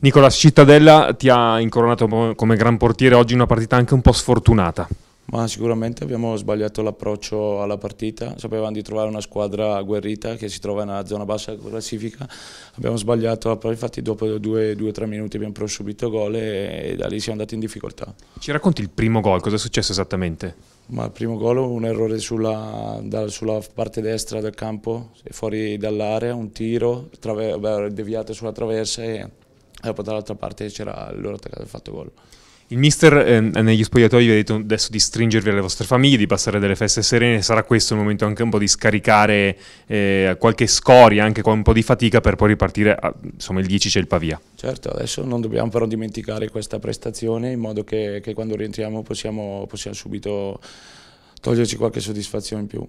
Nicolas Cittadella ti ha incoronato come gran portiere oggi in una partita anche un po' sfortunata. Ma sicuramente abbiamo sbagliato l'approccio alla partita, sapevamo di trovare una squadra agguerrita che si trova nella zona bassa della classifica, abbiamo sbagliato, infatti dopo due o tre minuti abbiamo preso subito gol e, da lì siamo andati in difficoltà. Ci racconti il primo gol, cosa è successo esattamente? Ma il primo gol un errore sulla, da, sulla parte destra del campo, fuori dall'area, un tiro, deviato sulla traversa e e poi dall'altra parte c'era il loro attaccato e ha fatto gol. Il mister eh, negli spogliatoi vi ha detto adesso di stringervi alle vostre famiglie, di passare delle feste serene, sarà questo il momento anche un po' di scaricare eh, qualche scoria, anche con un po' di fatica per poi ripartire, a, insomma il 10 c'è il Pavia. Certo, adesso non dobbiamo però dimenticare questa prestazione in modo che, che quando rientriamo possiamo, possiamo subito toglierci qualche soddisfazione in più.